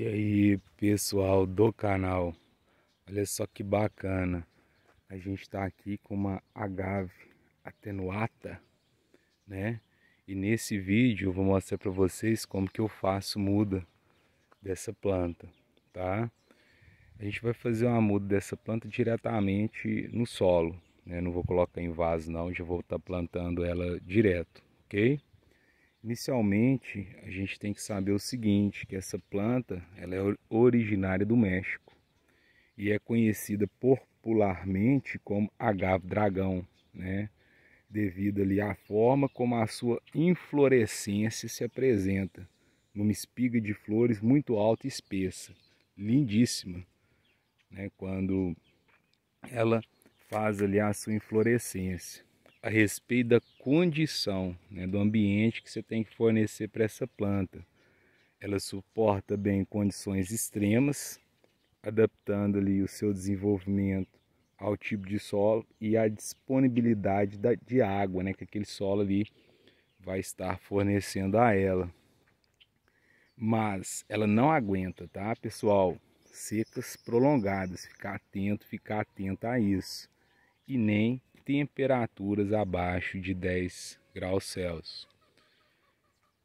E aí pessoal do canal, olha só que bacana, a gente está aqui com uma agave atenuata, né? E nesse vídeo eu vou mostrar para vocês como que eu faço muda dessa planta, tá? A gente vai fazer uma muda dessa planta diretamente no solo, né? Não vou colocar em vaso não, já vou estar tá plantando ela direto, ok? Inicialmente, a gente tem que saber o seguinte, que essa planta ela é originária do México e é conhecida popularmente como agave dragão, né? devido ali à forma como a sua inflorescência se apresenta, numa espiga de flores muito alta e espessa, lindíssima, né? quando ela faz ali a sua inflorescência a respeito da condição né, do ambiente que você tem que fornecer para essa planta. Ela suporta bem condições extremas, adaptando ali o seu desenvolvimento ao tipo de solo e à disponibilidade da, de água, né, que aquele solo ali vai estar fornecendo a ela. Mas ela não aguenta, tá, pessoal? Secas prolongadas, ficar atento, ficar atento a isso. E nem temperaturas abaixo de 10 graus Celsius.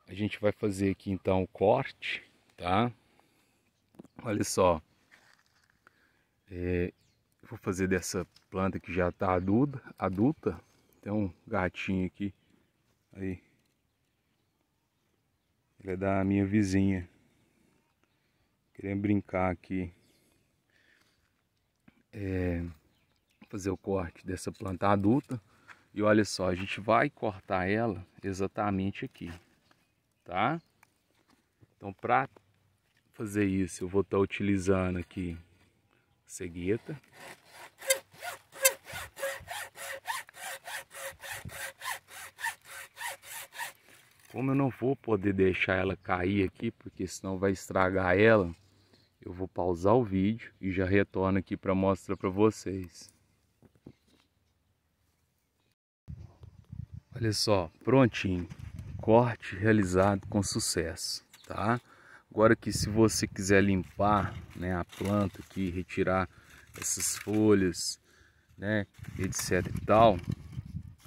A gente vai fazer aqui então o corte, tá? Olha só. É, vou fazer dessa planta que já está adulta, adulta. Tem um gatinho aqui. Aí. Ele é da minha vizinha. Querendo brincar aqui. É, fazer o corte dessa planta adulta. E olha só, a gente vai cortar ela exatamente aqui, tá? Então, para fazer isso, eu vou estar tá utilizando aqui cegueta. Como eu não vou poder deixar ela cair aqui, porque senão vai estragar ela, eu vou pausar o vídeo e já retorno aqui para mostrar para vocês. Olha só, prontinho. Corte realizado com sucesso, tá? Agora que se você quiser limpar né, a planta aqui, retirar essas folhas, né, etc e tal,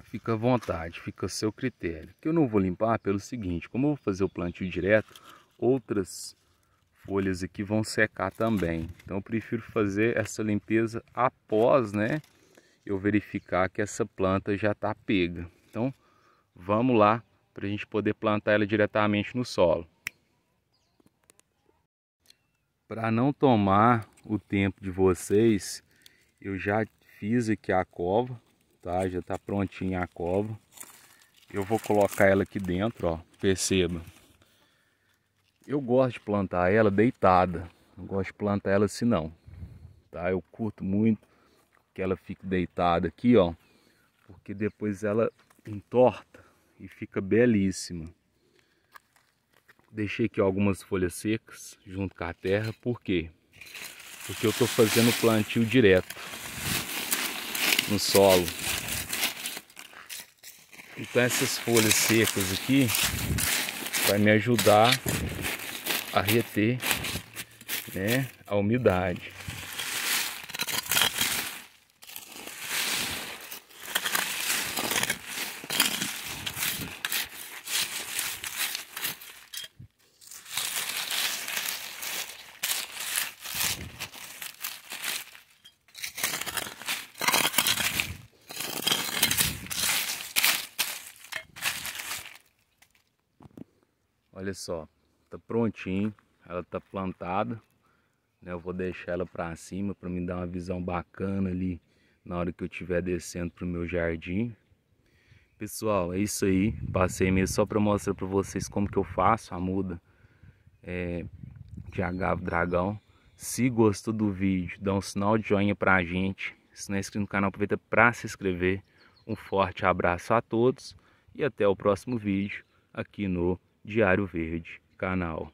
fica à vontade, fica a seu critério. Que eu não vou limpar pelo seguinte, como eu vou fazer o plantio direto, outras folhas aqui vão secar também. Então eu prefiro fazer essa limpeza após, né, eu verificar que essa planta já está pega. Então vamos lá para a gente poder plantar ela diretamente no solo. Para não tomar o tempo de vocês, eu já fiz aqui a cova, tá? Já está prontinha a cova. Eu vou colocar ela aqui dentro, ó. Perceba. Eu gosto de plantar ela deitada. Não gosto de plantar ela assim não, tá? Eu curto muito que ela fique deitada aqui, ó, porque depois ela entorta e fica belíssima. Deixei aqui algumas folhas secas junto com a terra, por quê? Porque eu estou fazendo plantio direto no solo. Então essas folhas secas aqui vai me ajudar a reter né, a umidade. Olha só, tá prontinho, ela tá plantada, né? Eu vou deixar ela para cima para me dar uma visão bacana ali na hora que eu estiver descendo pro meu jardim. Pessoal, é isso aí, passei mesmo só para mostrar para vocês como que eu faço a muda é, de agave dragão. Se gostou do vídeo, dá um sinal de joinha pra gente. Se não é inscrito no canal, aproveita para se inscrever. Um forte abraço a todos e até o próximo vídeo aqui no Diário Verde, canal.